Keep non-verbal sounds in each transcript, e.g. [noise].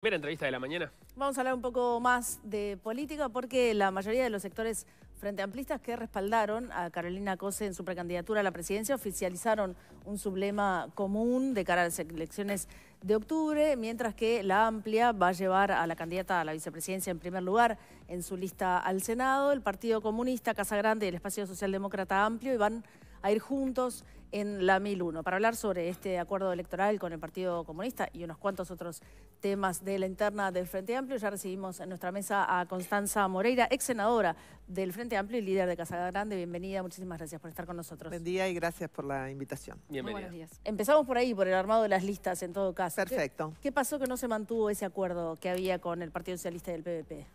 Primera entrevista de la mañana. Vamos a hablar un poco más de política porque la mayoría de los sectores frente amplistas que respaldaron a Carolina Cose en su precandidatura a la presidencia oficializaron un sublema común de cara a las elecciones de octubre, mientras que la amplia va a llevar a la candidata a la vicepresidencia en primer lugar en su lista al Senado. El Partido Comunista, Casa Grande y el Espacio Socialdemócrata Amplio y van a ir juntos en la 1001 para hablar sobre este acuerdo electoral con el Partido Comunista y unos cuantos otros temas de la interna del Frente Amplio. Ya recibimos en nuestra mesa a Constanza Moreira, ex senadora del Frente Amplio y líder de Casa Grande. Bienvenida, muchísimas gracias por estar con nosotros. Buen día y gracias por la invitación. Bienvenida. Muy buenos días. Empezamos por ahí, por el armado de las listas en todo caso. Perfecto. ¿Qué, pasó que no se mantuvo ese acuerdo que había con el Partido Socialista y el PVP?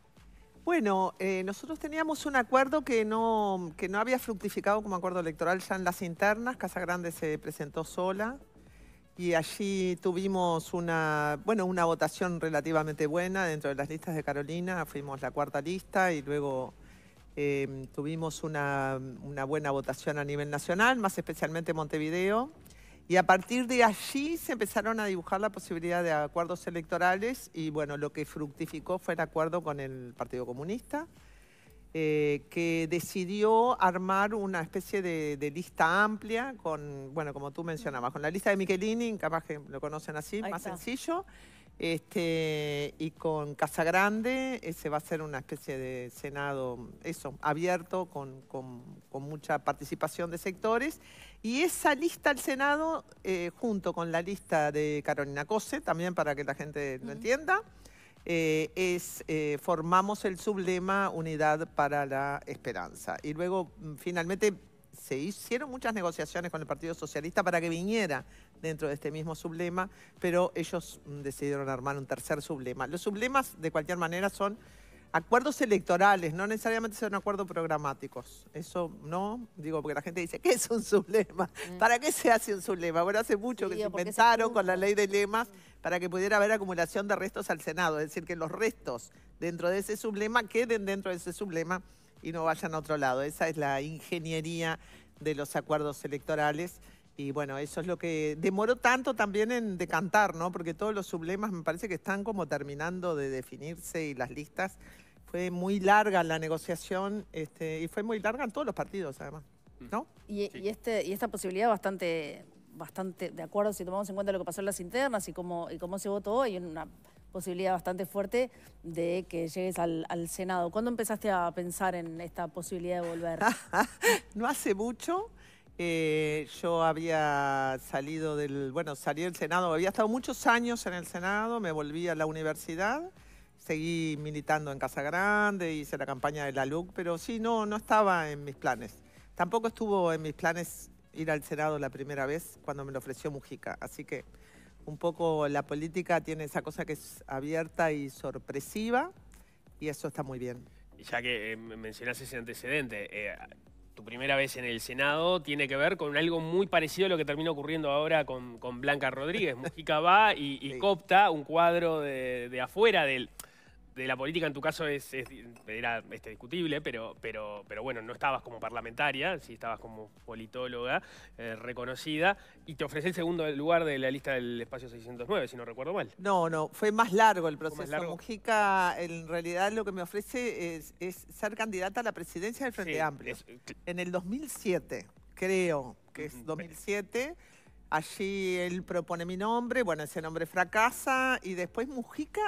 Bueno, eh, nosotros teníamos un acuerdo que no, había fructificado como acuerdo electoral ya en las internas. Casa Grande se presentó sola y allí tuvimos una, votación relativamente buena dentro de las listas de Carolina. Fuimos la cuarta lista y luego eh, tuvimos una, una buena votación a nivel nacional, más especialmente Montevideo. Y a partir de allí se empezaron a dibujar la posibilidad de acuerdos electorales y bueno, lo que fructificó fue el acuerdo con el Partido Comunista, eh, que decidió armar una especie de, lista amplia con, bueno, como tú mencionabas, con la lista de Michelini, capaz que lo conocen así, más sencillo, este, y con Casa Grande, ese va a ser una especie de Senado, eso, abierto, con, con mucha participación de sectores, y esa lista al Senado, eh, junto con la lista de Carolina Cose, también para que la gente lo entienda, eh, es eh, formamos el sublema Unidad para la Esperanza. Y luego, mm, finalmente, se hicieron muchas negociaciones con el Partido Socialista para que viniera dentro de este mismo sublema, pero ellos mm, decidieron armar un tercer sublema. Los sublemas, de cualquier manera, son acuerdos electorales, no necesariamente son acuerdos programáticos. Eso no, digo, porque la gente dice, ¿qué es un sublema? Mm. ¿Para qué se hace un sublema? Bueno, hace mucho que se inventaron con la ley de lemas para que pudiera haber acumulación de restos al Senado, es decir, que los restos dentro de ese sublema queden dentro de ese sublema y no vayan a otro lado. Esa es la ingeniería de los acuerdos electorales. Y bueno, eso es lo que demoró tanto también en decantar, ¿no? Porque todos los sublemas me parece que están como terminando de definirse y las listas fue muy larga la negociación este, y fue muy larga en todos los partidos, además. Mm. ¿No? Y, este, y esta posibilidad bastante, bastante de acuerdo si tomamos en cuenta lo que pasó en las internas y cómo, se votó, hay una posibilidad bastante fuerte de que llegues al, Senado. ¿Cuándo empezaste a pensar en esta posibilidad de volver? [laughs] no hace mucho. Eh, yo había salido del, bueno, salí del Senado, había estado muchos años en el Senado, me volví a la universidad seguí militando en Casa Grande, hice la campaña de la LUC, pero sí, no, no estaba en mis planes. Tampoco estuvo en mis planes ir al Senado la primera vez cuando me lo ofreció Mujica. Así que un poco la política tiene esa cosa que es abierta y sorpresiva y eso está muy bien. Ya que eh, mencionaste ese antecedente, eh, tu primera vez en el Senado tiene que ver con algo muy parecido a lo que termina ocurriendo ahora con, con Blanca Rodríguez. Mujica va y, copta un cuadro de, de afuera del de la política en tu caso es, era este, discutible, pero, bueno, no estabas como parlamentaria, sí estabas como politóloga eh, reconocida y te ofrecí el segundo lugar de la lista del espacio 609, si no recuerdo mal. No, no, fue más largo el proceso. Mujica en realidad lo que me ofrece es, ser candidata a la presidencia del Frente Amplio. Eh, en el 2007, creo que es 2007. Allí él propone mi nombre, bueno, ese nombre fracasa y después Mujica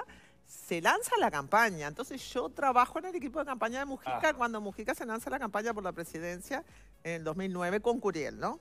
se lanza la campaña. Entonces yo trabajo en el equipo de campaña de Mujica ah. cuando Mujica se lanza la campaña por la presidencia en el 2009 con Curiel, ¿no?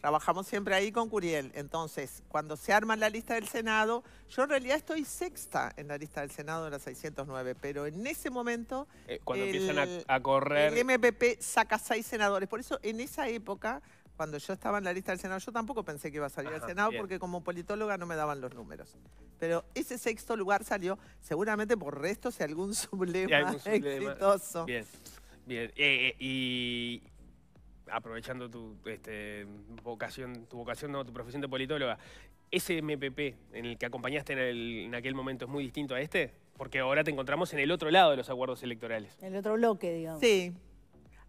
Trabajamos siempre ahí con Curiel. Entonces, cuando se arma la lista del Senado, yo en realidad estoy sexta en la lista del Senado de las 609, pero en ese momento... Eh, cuando empiezan a, a correr... El MPP saca seis senadores. Por eso, en esa época, cuando yo estaba en la lista del Senado, yo tampoco pensé que iba a salir al Senado porque como politóloga no me daban los números. Pero ese sexto lugar salió seguramente por restos [laughs] y algún sublema, exitoso. Bien, bien. Eh, eh, y aprovechando tu este, vocación, tu vocación, no, tu profesión de politóloga, ¿ese MPP en el que acompañaste en, aquel momento es muy distinto a este? Porque ahora te encontramos en el otro lado de los acuerdos electorales. En El otro bloque, digamos. Sí,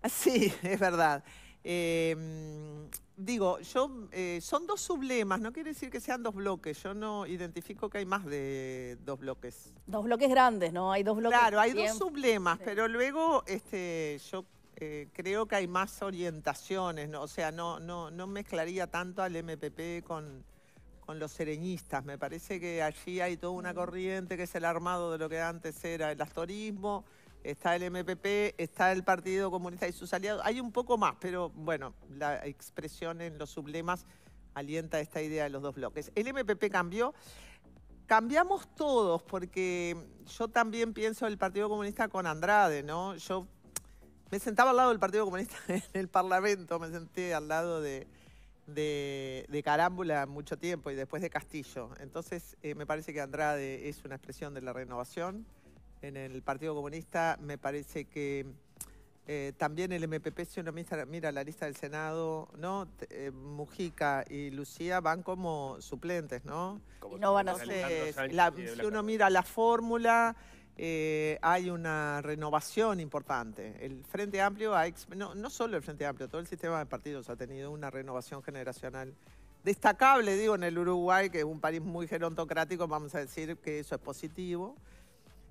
ah, sí, [laughs] es verdad. Em, digo, yo eh, son dos sublemas, no quiere decir que sean dos bloques, yo no identifico que hay más de dos bloques. Dos bloques grandes, ¿no? Hay dos bloques. Claro, hay dos sublemas, pero luego este, yo eh, creo que hay más orientaciones, o sea, no, no, mezclaría tanto al MPP con, con los sereñistas, me parece que allí hay toda una mm. corriente que es el armado de lo que antes era el astorismo está el MPP, está el Partido Comunista y sus aliados. Hay un poco más, pero bueno, la expresión en los sublemas alienta esta idea de los dos bloques. El MPP cambió. Cambiamos todos, porque yo también pienso el Partido Comunista con Andrade, ¿no? Yo me sentaba al lado del Partido Comunista [laughs] en el Parlamento, me senté al lado de, de, Carámbula mucho tiempo y después de Castillo. Entonces, eh, me parece que Andrade es una expresión de la renovación en el Partido Comunista, me parece que eh, también el MPP, si uno mira la lista del Senado, ¿no? Eh, Mujica y Lucía van como suplentes, ¿no? no van a ser... si uno mira la fórmula, eh, hay una renovación importante. El Frente Amplio, no, no solo el Frente Amplio, todo el sistema de partidos ha tenido una renovación generacional destacable, digo, en el Uruguay, que es un país muy gerontocrático, vamos a decir que eso es positivo.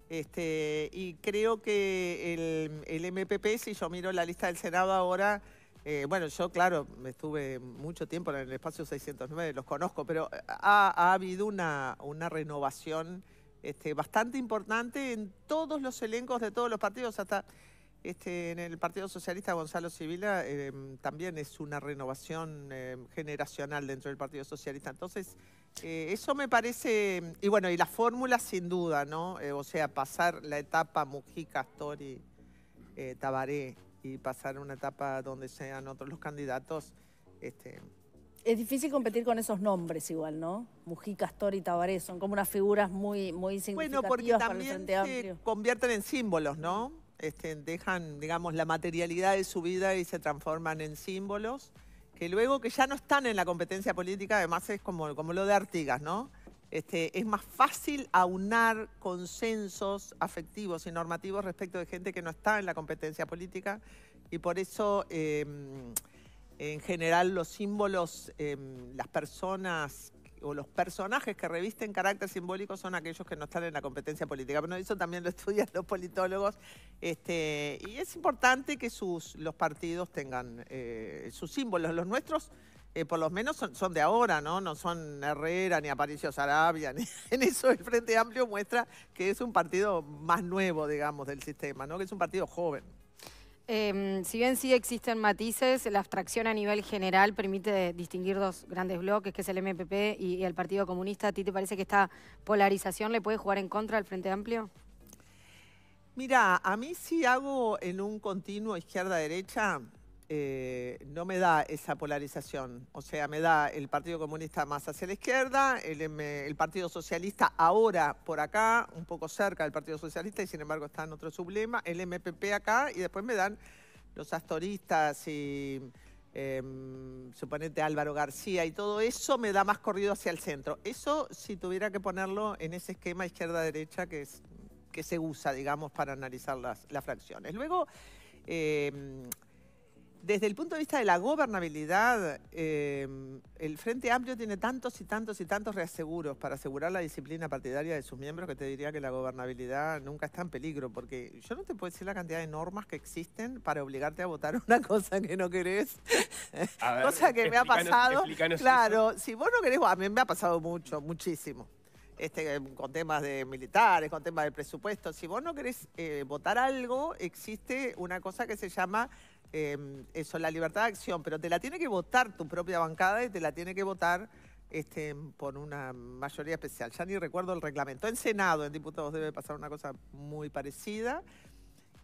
Este, y creo que el, MPP, si yo miro la lista del Senado ahora, eh, bueno, yo, claro, estuve mucho tiempo en el espacio 609, los conozco, pero ha, habido una, una renovación este, bastante importante en todos los elencos de todos los partidos, hasta este, en el Partido Socialista Gonzalo Civila eh, también es una renovación eh, generacional dentro del Partido Socialista. Entonces, eh, eso me parece, y bueno, y la fórmula sin duda, ¿no? Eh, o sea, pasar la etapa Mujica, Astori, eh, Tabaré y pasar una etapa donde sean otros los candidatos. Este... Es difícil competir con esos nombres igual, ¿no? Mujica, Astori y Tabaré son como unas figuras muy, muy significativas Bueno, porque también se convierten en símbolos, ¿no? Este, dejan, digamos, la materialidad de su vida y se transforman en símbolos que luego que ya no están en la competencia política, además es como, como lo de Artigas, ¿no? Este, es más fácil aunar consensos afectivos y normativos respecto de gente que no está en la competencia política y por eso em, en general los símbolos, em, las personas o los personajes que revisten carácter simbólico son aquellos que no están en la competencia política. pero eso también lo estudian los politólogos. Este, y es importante que sus, los partidos tengan eh, sus símbolos. Los nuestros, eh, por lo menos, son, de ahora, ¿no? No son Herrera ni Aparicio Sarabia. [laughs] Ni, en eso el Frente Amplio muestra que es un partido más nuevo, digamos, del sistema, ¿no? Que es un partido joven. Em, si bien sí existen matices, la abstracción a nivel general permite distinguir dos grandes bloques, que es el MPP y, el Partido Comunista. ¿A ti te parece que esta polarización le puede jugar en contra al Frente Amplio? Mira, a mí sí hago en un continuo izquierda-derecha eh, no me da esa polarización. O sea, me da el Partido Comunista más hacia la izquierda, el, Partido Socialista ahora por acá, un poco cerca del Partido Socialista, y sin embargo está en otro sublema, el MPP acá, y después me dan los astoristas y eh, em, suponente Álvaro García y todo eso me da más corrido hacia el centro. Eso si tuviera que ponerlo en ese esquema izquierda-derecha que, es, que se usa, digamos, para analizar las, fracciones. Luego... Em, desde el punto de vista de la gobernabilidad, eh, el Frente Amplio tiene tantos y tantos y tantos reaseguros para asegurar la disciplina partidaria de sus miembros que te diría que la gobernabilidad nunca está en peligro, porque yo no te puedo decir la cantidad de normas que existen para obligarte a votar una [laughs] cosa que no querés, cosa que me ha pasado. Claro, si vos no querés, a mí me ha pasado mucho, muchísimo. Este, con temas de militares, con temas de presupuesto. Si vos no querés eh, votar algo, existe una cosa que se llama Em, eso, la libertad de acción, pero te la tiene que votar tu propia bancada y te la tiene que votar este, por una mayoría especial. Ya ni recuerdo el reglamento. En Senado, en diputados, debe pasar una cosa muy parecida.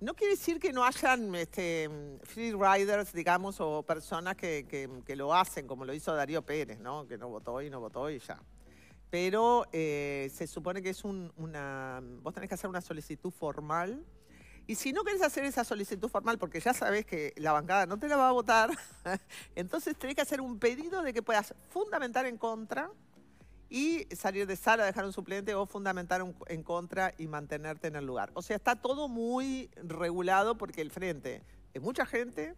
No quiere decir que no hayan este, free riders, digamos, o personas que, lo hacen, como lo hizo Darío Pérez, ¿no? Que no votó y no votó y ya. Pero eh, se supone que es una... Vos tenés que hacer una solicitud formal y si no quieres hacer esa solicitud formal, porque ya sabes que la bancada no te la va a votar, [laughs] entonces tenés que hacer un pedido de que puedas fundamentar en contra y salir de sala, dejar un suplente o fundamentar en contra y mantenerte en el lugar. O sea, está todo muy regulado porque el frente es mucha gente,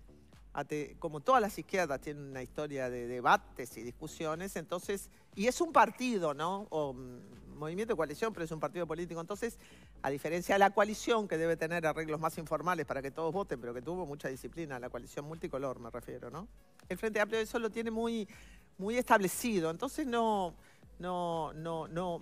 como todas las izquierdas tienen una historia de debates y discusiones, entonces, y es un partido, ¿no? Mm, movimiento de coalición, pero es un partido político. Entonces, a diferencia de la coalición, que debe tener arreglos más informales para que todos voten, pero que tuvo mucha disciplina, la coalición multicolor me refiero, ¿no? El Frente Amplio eso lo tiene muy, muy establecido. Entonces, no, no, no, no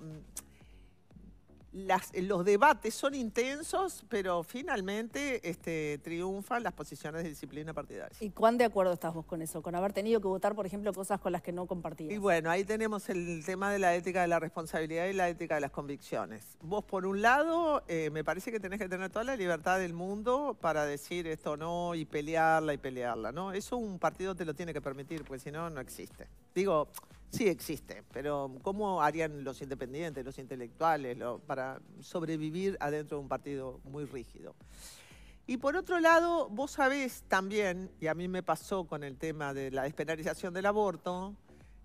los debates son intensos, pero finalmente este, triunfan las posiciones de disciplina partidaria. ¿Y cuán de acuerdo estás vos con eso? Con haber tenido que votar, por ejemplo, cosas con las que no compartías. Y bueno, ahí tenemos el tema de la ética de la responsabilidad y la ética de las convicciones. Vos, por un lado, eh, me parece que tenés que tener toda la libertad del mundo para decir esto o no y pelearla y pelearla, ¿no? Eso un partido te lo tiene que permitir, porque si no, no existe. Digo, Sí, existe, pero ¿cómo harían los independientes, los intelectuales, para sobrevivir adentro de un partido muy rígido? Y por otro lado, vos sabés también, y a mí me pasó con el tema de la despenalización del aborto,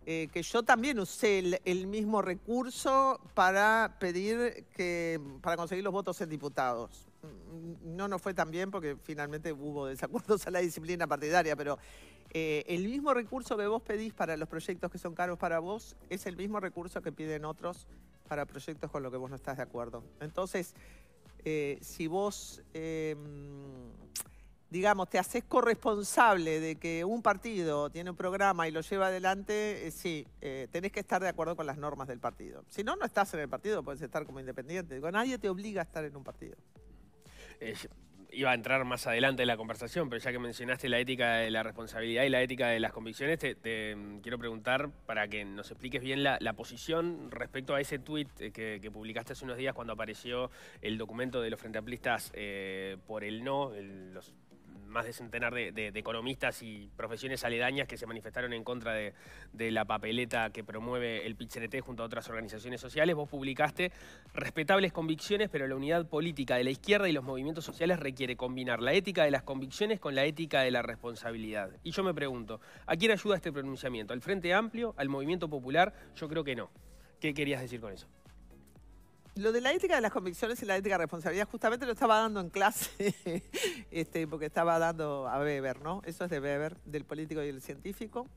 eh, que yo también usé el, mismo recurso para pedir que, para conseguir los votos en diputados no nos fue tan bien porque finalmente hubo desacuerdos a la disciplina partidaria, pero eh, el mismo recurso que vos pedís para los proyectos que son caros para vos es el mismo recurso que piden otros para proyectos con los que vos no estás de acuerdo. Entonces, eh, si vos, em, digamos, te haces corresponsable de que un partido tiene un programa y lo lleva adelante, eh, sí, tenés que estar de acuerdo con las normas del partido. Si no, no estás en el partido, puedes estar como independiente. nadie te obliga a estar en un partido iba a entrar más adelante en la conversación, pero ya que mencionaste la ética de la responsabilidad y la ética de las convicciones, te, mm, quiero preguntar para que nos expliques bien la, posición respecto a ese tuit eh, que, publicaste hace unos días cuando apareció el documento de los frente amplistas eh, por el no, el, los más de centenar de, economistas y profesiones aledañas que se manifestaron en contra de, la papeleta que promueve el PIT-CNT junto a otras organizaciones sociales. Vos publicaste respetables convicciones, pero la unidad política de la izquierda y los movimientos sociales requiere combinar la ética de las convicciones con la ética de la responsabilidad. Y yo me pregunto, ¿a quién ayuda este pronunciamiento? ¿Al Frente Amplio? ¿Al Movimiento Popular? Yo creo que no. ¿Qué querías decir con eso? Lo de la ética de las convicciones y la ética de responsabilidad, justamente lo estaba dando en clase, [laughs] este, porque estaba dando a Weber, ¿no? Eso es de Weber, del político y del científico.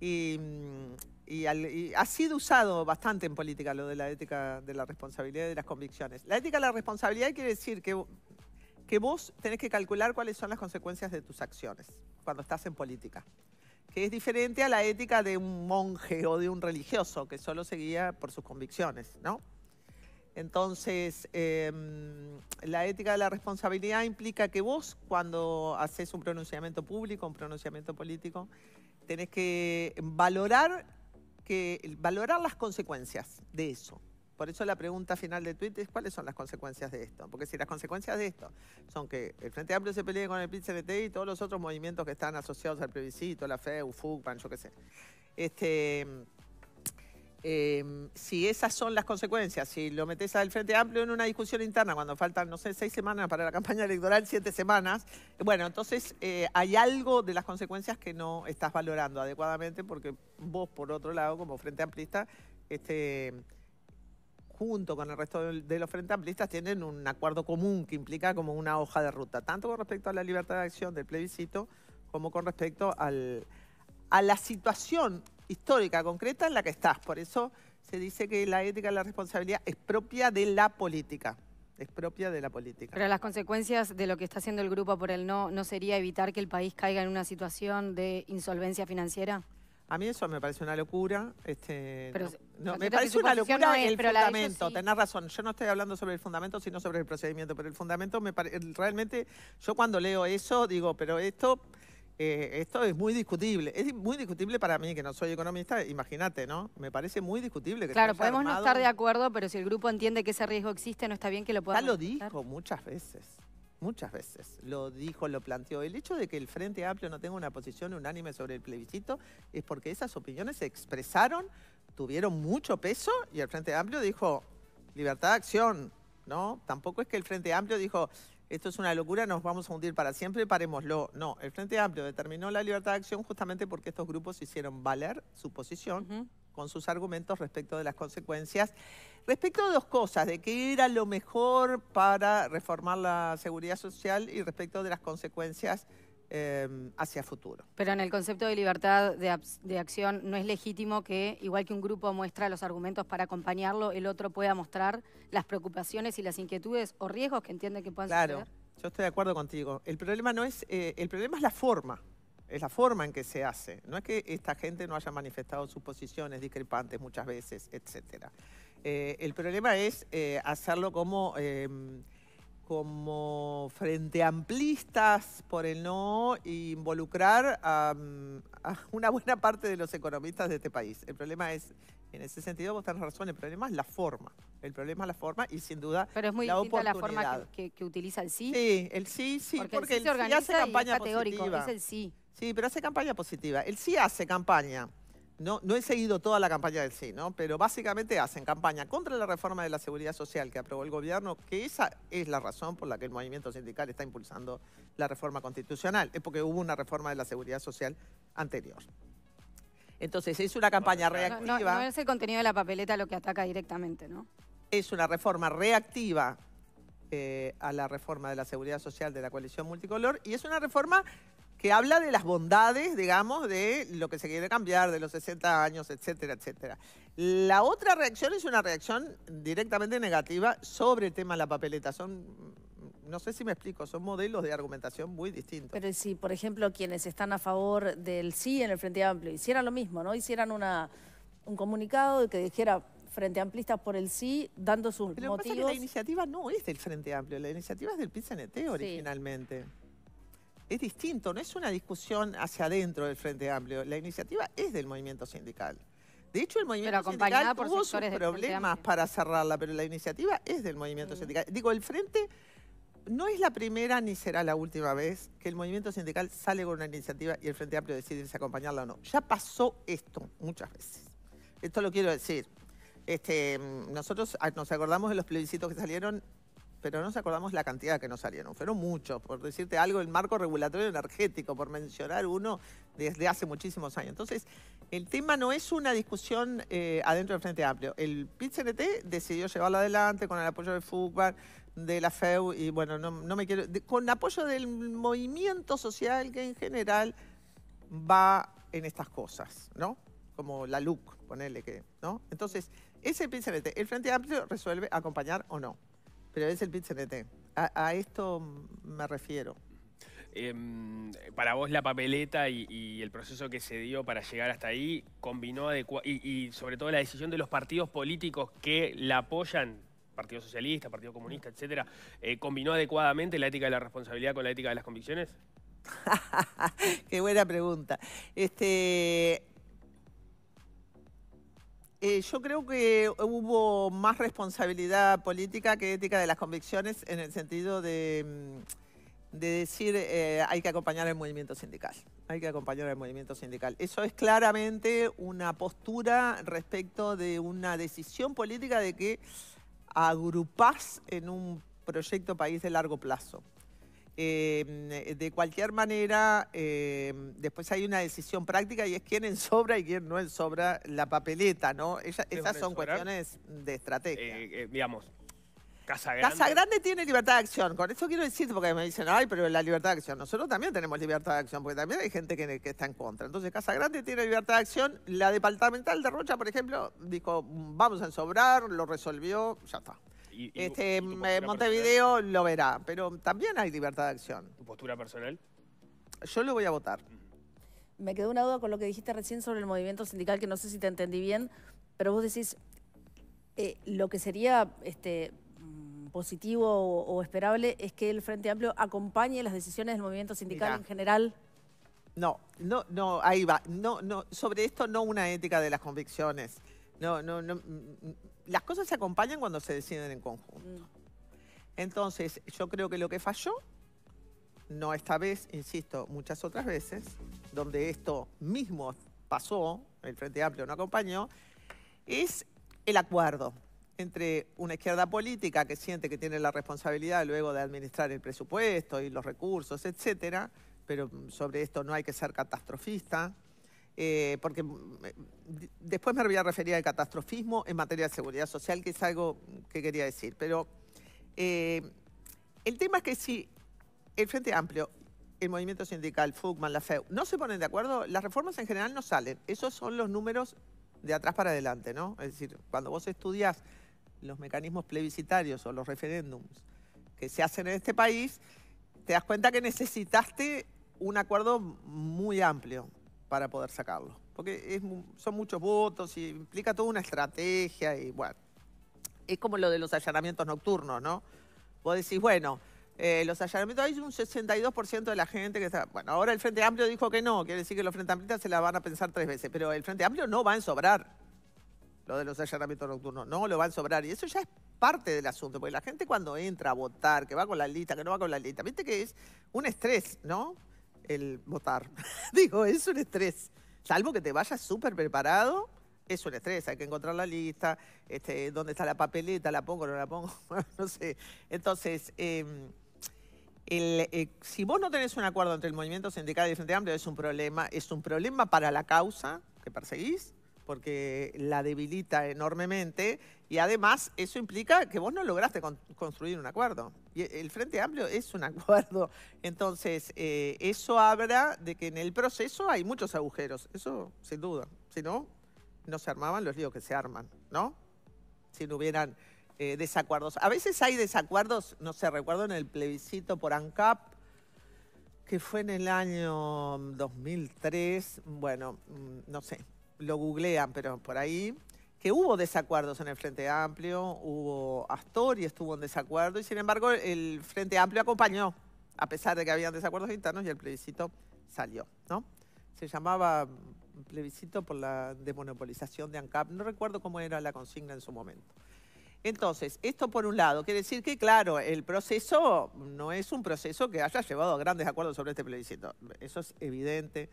Mm, y, ha sido usado bastante en política lo de la ética de la responsabilidad y de las convicciones. La ética de la responsabilidad quiere decir que, que vos tenés que calcular cuáles son las consecuencias de tus acciones cuando estás en política que es diferente a la ética de un monje o de un religioso que solo seguía por sus convicciones, ¿no? Entonces, em, la ética de la responsabilidad implica que vos, cuando haces un pronunciamiento público, un pronunciamiento político, tenés que valorar, que, valorar las consecuencias de eso. Por eso la pregunta final de Twitter es cuáles son las consecuencias de esto. Porque si las consecuencias de esto son que el Frente Amplio se pelee con el pit y todos los otros movimientos que están asociados al plebiscito, la FEU, PAN, yo qué sé. Este, Em, si esas son las consecuencias, si lo metes al Frente Amplio en una discusión interna cuando faltan, no sé, seis semanas para la [laughs] campaña electoral, siete semanas, bueno, entonces eh, hay algo de las consecuencias que no estás valorando adecuadamente porque vos, por otro lado, como Frente Amplista, este junto con el resto de los frente amplistas, tienen un acuerdo común que implica como una hoja de ruta, tanto con respecto a la libertad de acción del plebiscito como con respecto al, a la situación histórica, concreta, en la que estás. Por eso se dice que la ética, la responsabilidad es propia de la política. Es propia de la política. Pero las consecuencias de lo que está haciendo el grupo por el no, ¿no sería evitar que el país caiga en una situación de insolvencia financiera? A mí eso me parece una locura. Este, me parece una locura el fundamento. Tenés razón. Yo no estoy hablando sobre el fundamento, sino sobre el procedimiento. Pero el fundamento, me realmente, yo cuando leo eso digo, pero esto eh, esto es muy discutible. Es muy discutible para mí, que no soy economista, imagínate, ¿no? Me parece muy discutible que Claro, podemos no estar de acuerdo, pero si el grupo entiende que ese riesgo existe, no está bien que lo podamos. Ya lo dijo muchas veces, muchas veces. Lo dijo, lo planteó. El hecho de que el Frente Amplio no tenga una posición unánime sobre el plebiscito es porque esas opiniones se expresaron, tuvieron mucho peso y el Frente Amplio dijo libertad de acción, ¿no? Tampoco es que el Frente Amplio dijo esto es una locura, nos vamos a hundir para siempre, parémoslo. No, el Frente Amplio determinó la libertad de acción justamente porque estos grupos hicieron valer su posición con sus argumentos respecto de las consecuencias, respecto a dos cosas, de qué era lo mejor para reformar la seguridad social y respecto de las consecuencias Em, hacia futuro. Pero en el concepto de libertad de, acción no es legítimo que, igual que un grupo muestra los argumentos para acompañarlo, el otro pueda mostrar las preocupaciones y las inquietudes o riesgos que entiende que puedan claro, Claro, yo estoy de acuerdo contigo. El problema no es, eh, el problema es la forma. Es la forma en que se hace. No es que esta gente no haya manifestado sus posiciones discrepantes muchas veces, etcétera. Eh, el problema es eh, hacerlo como em, como frente amplistas por el no involucrar mm, a, una buena parte de los economistas de este país. El problema es, en ese sentido vos tenés razón, el problema es la forma. El problema es la forma y sin duda Pero es muy la distinta la forma que, utiliza el sí. Sí, el sí, sí, porque, el, sí, hace campaña positiva. Es el sí. Sí, pero hace campaña positiva. El sí hace campaña no, he seguido toda la campaña del sí, ¿no? pero básicamente hacen campaña contra la reforma de la seguridad social que aprobó el gobierno, que esa es la razón por la que el movimiento sindical está impulsando la reforma constitucional, es porque hubo una reforma de la seguridad social anterior. Entonces es una campaña reactiva. No, es el contenido de la papeleta lo que ataca directamente, ¿no? Es una reforma reactiva eh, a la reforma de la seguridad social de la coalición multicolor y es una reforma que habla de las bondades, digamos, de lo que se quiere cambiar, de los 60 años, etcétera, etcétera. La otra reacción es una reacción directamente negativa sobre el tema de la papeleta. Son, no sé si me explico, son modelos de argumentación muy distintos. Pero si, por ejemplo, quienes están a favor del sí en el Frente Amplio hicieran lo mismo, ¿no? Hicieran una, un comunicado que dijera Frente Amplista por el sí, dando sus motivos. la iniciativa no es del Frente Amplio, la iniciativa es del PCNT originalmente es distinto, no es una discusión hacia adentro del Frente Amplio, la iniciativa es del movimiento sindical. De hecho, el movimiento sindical por tuvo sus problemas para cerrarla, pero la iniciativa es del movimiento mm. sindical. Digo, el Frente no es la primera ni será la última vez que el movimiento sindical sale con una iniciativa y el Frente Amplio decide si acompañarla o no. Ya pasó esto muchas veces. Esto lo quiero decir. Este, mm, nosotros ah, nos acordamos de los plebiscitos que salieron pero no nos acordamos la cantidad que nos salieron. Fueron muchos, por decirte algo, el marco regulatorio energético, por mencionar uno desde hace muchísimos años. Entonces, el tema no es una discusión eh, adentro del Frente Amplio. El pit decidió llevarlo adelante con el apoyo de FUCBAR, de la FEU, y bueno, no, me quiero... con apoyo del movimiento social que en general va en estas cosas, ¿no? Como la LUC, ponerle que, ¿no? Entonces, ese pit el Frente Amplio resuelve acompañar o no. Pero es el pit A, esto me refiero. Em, para vos la papeleta y, el proceso que se dio para llegar hasta ahí combinó adecuadamente. y, sobre todo la decisión de los partidos políticos que la apoyan, Partido Socialista, Partido Comunista, etcétera, eh, combinó adecuadamente la ética de la responsabilidad con la ética de las convicciones. [laughs] Qué buena pregunta. Este, eh, yo creo que hubo más responsabilidad política que ética de las convicciones en el sentido de, mm, decir eh, hay que acompañar el movimiento sindical. Hay que acompañar el movimiento sindical. Eso es claramente una postura respecto de una decisión política de que agrupás en un proyecto país de largo plazo. Em, eh, de cualquier manera, em, después hay una decisión práctica y es quién sobra y quién no en sobra la papeleta, ¿no? esas son cuestiones de estrategia. Eh, eh, digamos, Casa Grande. tiene libertad de acción. Con eso quiero decir, porque me dicen, ay, pero la libertad de acción. Nosotros también tenemos libertad de acción, porque también hay gente que, que está en contra. Entonces, Casa Grande tiene libertad de acción. La departamental de Rocha, por ejemplo, dijo, vamos a ensobrar, lo resolvió, ya está este, eh, Montevideo lo verá, pero también hay libertad de acción. ¿Tu postura personal? Yo lo voy a votar. Me quedó una duda con lo que dijiste recién sobre el movimiento sindical, que no sé si te entendí bien, pero vos decís, eh, lo que sería este, mm, positivo o, esperable es que el Frente Amplio acompañe las decisiones del movimiento sindical en general. No, no, no, ahí va. No, no, sobre esto no una ética de las convicciones. No, no, no, las cosas se acompañan cuando se deciden en conjunto. Mm. Entonces, yo creo que lo que falló, no esta vez, insisto, muchas otras veces, donde esto mismo pasó, el Frente Amplio no acompañó, es el acuerdo entre una izquierda política que siente que tiene la responsabilidad luego de administrar el presupuesto y los recursos, etcétera, pero sobre esto no hay que ser catastrofista, eh, porque mm, eh, después me voy a referir al catastrofismo en materia de seguridad social, que es algo que quería decir. Pero eh, el tema es que si el Frente Amplio, el movimiento sindical, FUCMAN, la FEU, no se ponen de acuerdo, las reformas en general no salen. Esos son los números de atrás para adelante, ¿no? Es decir, cuando vos estudias los mecanismos plebiscitarios o los referéndums que se hacen en este país, te das cuenta que necesitaste un acuerdo muy amplio para poder sacarlo. Porque son muchos votos y implica toda una estrategia y bueno. Es como lo de los allanamientos nocturnos, ¿no? Vos decís, bueno, eh, los allanamientos, hay un 62% de la gente que está... Bueno, ahora el Frente Amplio dijo que no, quiere decir que los Frente Amplistas se la van a pensar tres veces, pero el Frente Amplio no va a sobrar lo de los allanamientos nocturnos, no lo va a sobrar Y eso ya es parte del asunto, porque la gente cuando entra a votar, que va con la lista, que no va con la lista, viste que es un estrés, ¿no? el votar. [laughs] Digo, es un estrés. Salvo que te vayas súper preparado, es un estrés. Hay que encontrar la lista, este, dónde está la papeleta, la pongo, no la pongo, [laughs] no sé. Entonces, em, el, eh, si vos no tenés un acuerdo entre el movimiento sindical y el Frente Amplio, es un problema. Es un problema para la causa que perseguís, porque la debilita enormemente y además, eso implica que vos no lograste construir un acuerdo. Y el Frente Amplio es un [laughs] acuerdo. Entonces, eh, eso habla de que en el proceso hay muchos agujeros. Eso, sin duda. Si no, no se armaban los líos que se arman, ¿no? Si no hubieran eh, desacuerdos. A veces hay desacuerdos, no sé, recuerdo en el plebiscito por ANCAP, que fue en el año 2003. Bueno, mm, no sé, lo googlean, pero por ahí que hubo desacuerdos en el Frente Amplio, hubo Astor y estuvo en desacuerdo y sin embargo el Frente Amplio acompañó, a pesar de que habían desacuerdos internos y el plebiscito salió, ¿no? Se llamaba mm, plebiscito por la desmonopolización de ANCAP, no recuerdo cómo era la consigna en su momento. Entonces, esto por un lado, quiere decir que, claro, el proceso no es un proceso que haya llevado a grandes acuerdos sobre este plebiscito. Eso es evidente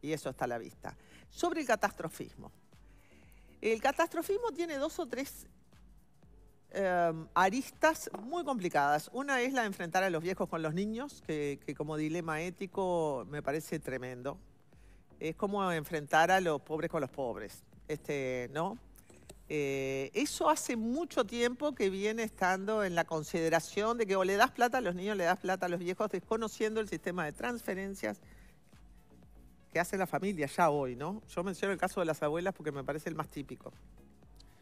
y eso está a la vista. Sobre el catastrofismo. El catastrofismo tiene dos o tres em, aristas muy complicadas. Una es la de enfrentar a los viejos con los niños, que, como dilema ético me parece tremendo. Es como enfrentar a los pobres con los pobres, este, ¿no? Eh, eso hace mucho tiempo que viene estando en la consideración de que o le das plata a los niños, le das plata a los viejos, desconociendo el sistema de transferencias, que hace la familia ya hoy, ¿no? Yo menciono el caso de las abuelas porque me parece el más típico,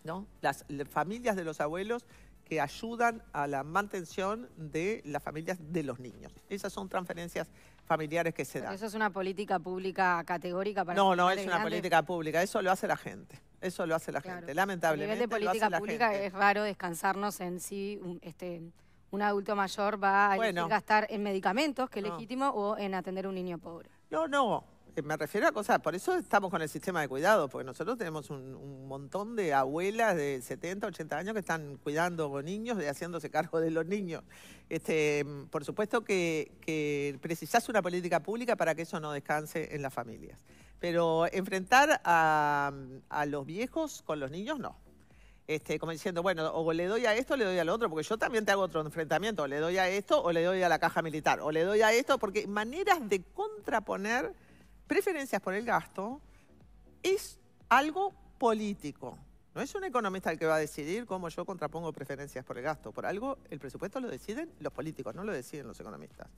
¿no? Las familias de los abuelos que ayudan a la mantención de las familias de los niños. Esas son transferencias familiares que se dan. ¿Eso es una política pública categórica para No, no es una política pública, eso lo hace la gente. Eso lo hace la gente, lamentablemente. A nivel de política pública es raro descansarnos en si un, este, un adulto mayor va a gastar en medicamentos, que es legítimo, o en atender a un niño pobre. No, no, eh, me refiero a cosas, por eso estamos con el sistema de cuidado, porque nosotros tenemos un, montón de abuelas de 70, 80 años que están cuidando niños y haciéndose cargo de los niños. Este, por supuesto que, que una política pública para que eso no descanse en las familias. Pero enfrentar a, los viejos con los niños, no. Este, como diciendo, bueno, o le doy a esto o le doy al otro, porque yo también te hago otro enfrentamiento, o le doy a esto o le doy a la caja militar, o le doy a esto, porque maneras de contraponer preferencias por el gasto es algo político. No es un economista el que va a decidir cómo yo contrapongo preferencias por el gasto. Por algo, el presupuesto lo deciden los políticos, no lo deciden los economistas.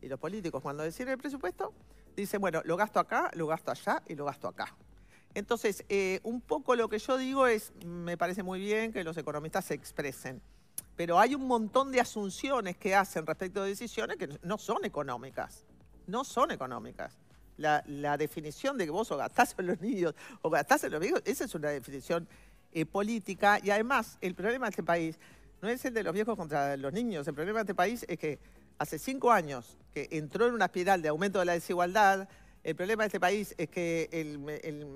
Y los políticos, cuando deciden el presupuesto, dicen, bueno, lo gasto acá, lo gasto allá y lo gasto acá. Entonces, eh, un poco lo que yo digo es, me parece muy bien que los economistas se expresen, pero hay un montón de asunciones que hacen respecto a decisiones que no son económicas. No son económicas. La, definición de que vos o gastás en los niños o gastás en los viejos, esa es una definición eh, política. Y además, el problema de este país no es el de los viejos contra los niños. El problema de este país es que hace cinco años que entró en una espiral de aumento de la desigualdad. El problema de este país es que el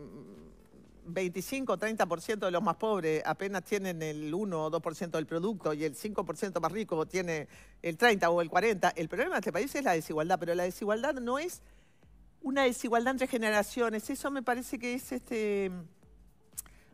25 o 30% de los más pobres apenas tienen el 1 o 2% del producto y el 5% más rico tiene el 30 o el 40. El problema de este país es la desigualdad, pero la desigualdad no es una desigualdad entre generaciones. Eso me parece que es este.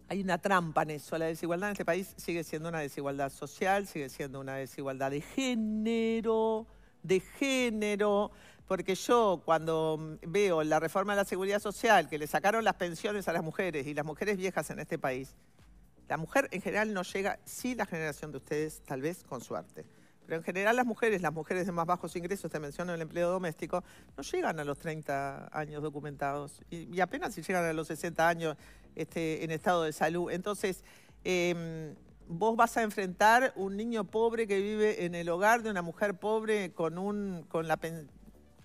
Hay una trampa en eso. La desigualdad en este país sigue siendo una desigualdad social, sigue siendo una desigualdad de género, de género. Porque yo cuando veo la reforma de la seguridad social, que le sacaron las pensiones a las mujeres y las mujeres viejas en este país, la mujer en general no llega, sí la generación de ustedes, tal vez con suerte. Pero en general las mujeres, las mujeres de más bajos ingresos, te menciono el empleo doméstico, no llegan a los 30 años documentados y, apenas si llegan a los 60 años este, en estado de salud. Entonces, em, vos vas a enfrentar un niño pobre que vive en el hogar de una mujer pobre con, un, con, la,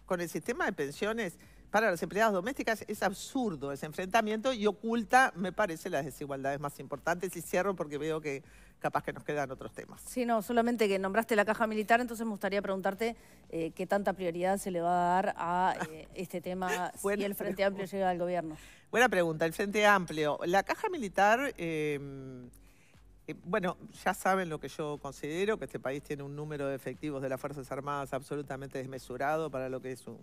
con el sistema de pensiones para las empleadas domésticas es absurdo ese enfrentamiento y oculta, me parece, las desigualdades más importantes. Y cierro porque veo que capaz que nos quedan otros temas. Sí, no, solamente que nombraste la caja militar, entonces me gustaría preguntarte eh, qué tanta prioridad se le va a dar a eh, este tema [laughs] si el Frente Amplio llega al gobierno. Buena pregunta, el Frente Amplio. La caja militar... Eh, bueno, ya saben lo que yo considero, que este país tiene un número de efectivos de las Fuerzas Armadas absolutamente desmesurado para lo que es su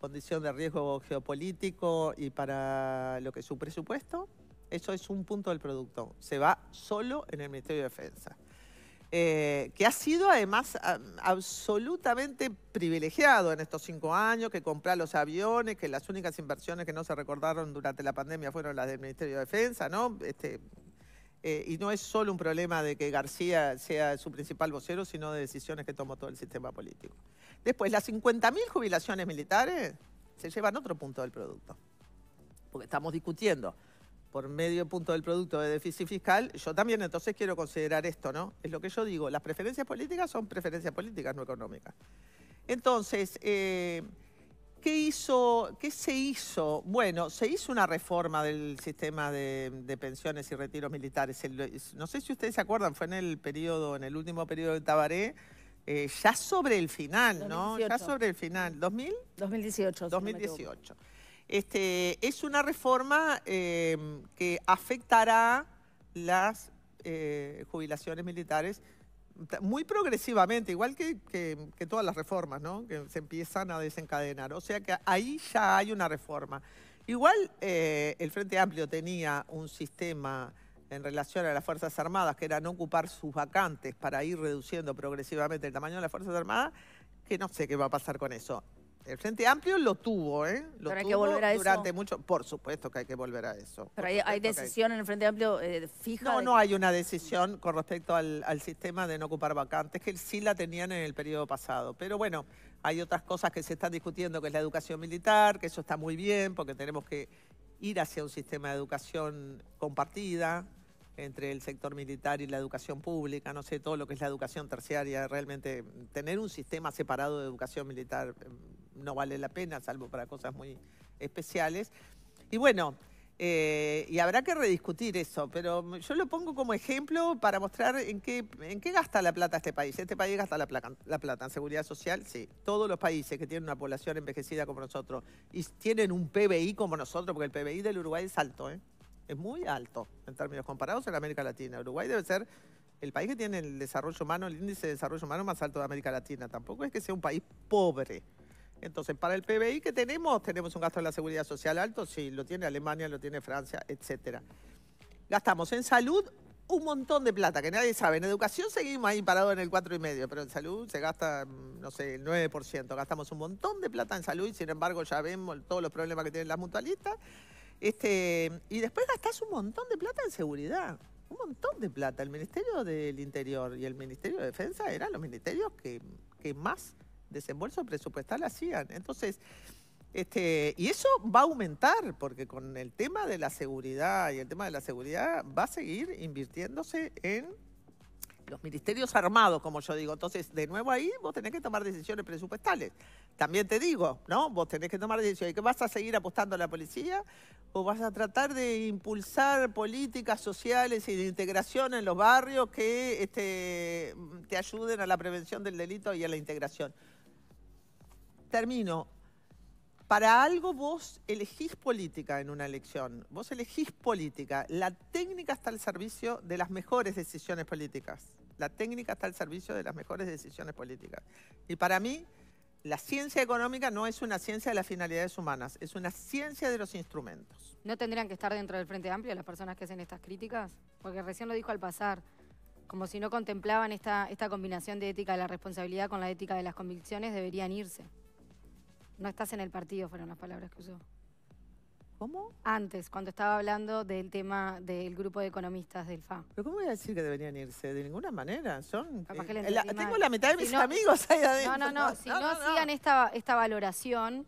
condición de riesgo geopolítico y para lo que es su presupuesto eso es un punto del producto, se va solo en el Ministerio de Defensa. Eh, que ha sido además absolutamente privilegiado en estos cinco años, que comprar los aviones, que las únicas inversiones que no se recordaron durante la pandemia fueron las del Ministerio de Defensa, ¿no? Este, eh, y no es solo un problema de que García sea su principal vocero, sino de decisiones que tomó todo el sistema político. Después, las 50.000 jubilaciones militares se llevan otro punto del producto, porque estamos discutiendo por medio punto del producto de déficit fiscal, yo también entonces quiero considerar esto, ¿no? Es lo que yo digo, las preferencias políticas son preferencias políticas, no económicas. Entonces, eh, ¿qué, hizo, ¿qué se hizo? Bueno, se hizo una reforma del sistema de, pensiones y retiros militares. no sé si ustedes se acuerdan, fue en el periodo, en el último periodo de Tabaré, eh, ya sobre el final, ¿no? Ya sobre el final, ¿2000? 2018. 2018. Este, es una reforma eh, que afectará las eh, jubilaciones militares muy progresivamente, igual que, todas las reformas, ¿no? Que se empiezan a desencadenar. O sea que ahí ya hay una reforma. Igual eh, el Frente Amplio tenía un sistema en relación a las Fuerzas Armadas, que era no ocupar sus vacantes para ir reduciendo progresivamente el tamaño de las Fuerzas Armadas, que no sé qué va a pasar con eso. El Frente Amplio lo tuvo, ¿eh? Lo tuvo durante mucho. Por supuesto que hay que volver a eso. Pero hay, decisión en el Frente Amplio eh, fija. No, no hay una decisión con respecto al, al, sistema de no ocupar vacantes, que sí la tenían en el periodo pasado. Pero bueno, hay otras cosas que se están discutiendo, que es la educación militar, que eso está muy bien, porque tenemos que ir hacia un sistema de educación compartida entre el sector militar y la educación pública, no sé, todo lo que es la educación terciaria, realmente tener un sistema separado de educación militar mm, no vale la pena, salvo para cosas muy especiales. Y bueno, eh, y habrá que rediscutir eso, pero yo lo pongo como ejemplo para mostrar en qué, en qué gasta la plata este país. Este país gasta la, la plata en seguridad social, sí. Todos los países que tienen una población envejecida como nosotros y tienen un PBI como nosotros, porque el PBI del Uruguay es alto, ¿eh? es muy alto en términos comparados en América Latina. Uruguay debe ser el país que tiene el desarrollo humano, el índice de desarrollo humano más alto de América Latina. Tampoco es que sea un país pobre. Entonces, para el PBI que tenemos, tenemos un gasto en la seguridad social alto, sí, lo tiene Alemania, lo tiene Francia, etcétera. Gastamos en salud un montón de plata que nadie sabe. En educación seguimos ahí parados en el 4,5, pero en salud se gasta, mm, no sé, el 9%. Gastamos un montón de plata en salud y sin embargo ya vemos todos los problemas que tienen las mutualistas. Este, y después gastas un montón de plata en seguridad. Un montón de plata. El Ministerio del Interior y el Ministerio de Defensa eran los ministerios que, más desembolso presupuestal hacían. Entonces, este, y eso va a aumentar, porque con el tema de la seguridad y el tema de la seguridad va a seguir invirtiéndose en los ministerios armados, como yo digo. Entonces, de nuevo ahí vos tenés que tomar decisiones presupuestales. También te digo, ¿no? Vos tenés que tomar decisiones. ¿Que vas a seguir apostando a la policía o vas a tratar de impulsar políticas sociales y de integración en los barrios que este, te ayuden a la prevención del delito y a la integración? Termino. Para algo vos elegís política en una elección, vos elegís política. La técnica está al servicio de las mejores decisiones políticas. La técnica está al servicio de las mejores decisiones políticas. Y para mí, la ciencia económica no es una ciencia de las finalidades humanas, es una ciencia de los instrumentos. ¿No tendrían que estar dentro del Frente Amplio las personas que hacen estas críticas? Porque recién lo dijo al pasar, como si no contemplaban esta, combinación de ética de la responsabilidad con la ética de las convicciones, deberían irse. No estás en el partido, fueron las palabras que usó. ¿Cómo? Antes, cuando estaba hablando del tema del grupo de economistas del FA. ¿Pero cómo voy a decir que deberían irse? De ninguna manera. Son, eh, tengo la mitad de mis amigos ahí adentro. No, no, no. si no, no esta, esta valoración,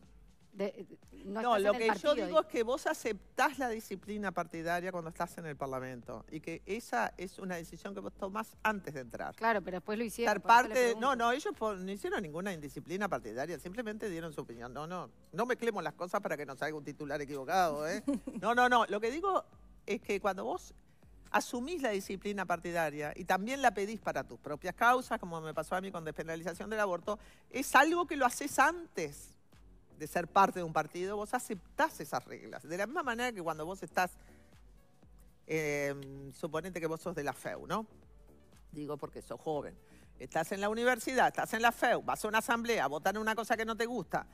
no, lo que yo digo es que vos aceptás la disciplina partidaria cuando estás en el Parlamento y que esa es una decisión que vos tomás antes de entrar. Claro, pero después lo hicieron. no, no, ellos no hicieron ninguna indisciplina partidaria, simplemente dieron su opinión. No, no, no mezclemos las cosas para que nos salga un titular equivocado. ¿eh? [laughs] No, no, no, lo que digo es que cuando vos asumís la disciplina partidaria y también la pedís para tus propias causas, como me pasó a mí con despenalización del aborto, es algo que lo haces antes de ser parte de un partido, vos aceptás esas reglas. De la misma manera que cuando vos estás, eh, suponete que vos sos de la FEU, ¿no? Digo porque sos joven. Estás en la universidad, estás en la FEU, vas a una asamblea, votan una cosa que no te gusta.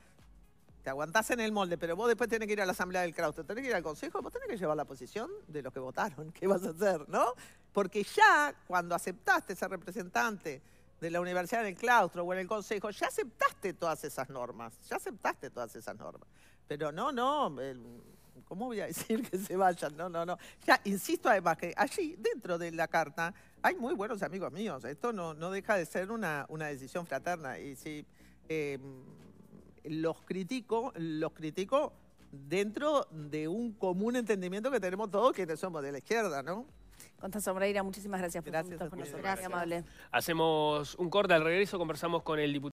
Te aguantás en el molde, pero vos después tenés que ir a la asamblea del claustro, tenés que ir al consejo, vos tenés que llevar la posición de los que votaron. [laughs] ¿Qué vas a hacer, no? Porque ya cuando aceptaste ser representante de la universidad del claustro o en el consejo, ya aceptaste todas esas normas, ya aceptaste todas esas normas. Pero no, no, ¿cómo voy a [laughs] decir que se vayan? No, no, no. Ya insisto además que allí, dentro de la carta, hay muy buenos amigos míos. Esto no, no deja de ser una, una decisión fraterna. Y si em, los critico, los critico dentro de un común entendimiento que tenemos todos quienes somos de la izquierda, ¿no? Constanza Moreira, muchísimas gracias por estar con nosotros. Gracias. amable. Hacemos un corte al regreso, conversamos con el diputado.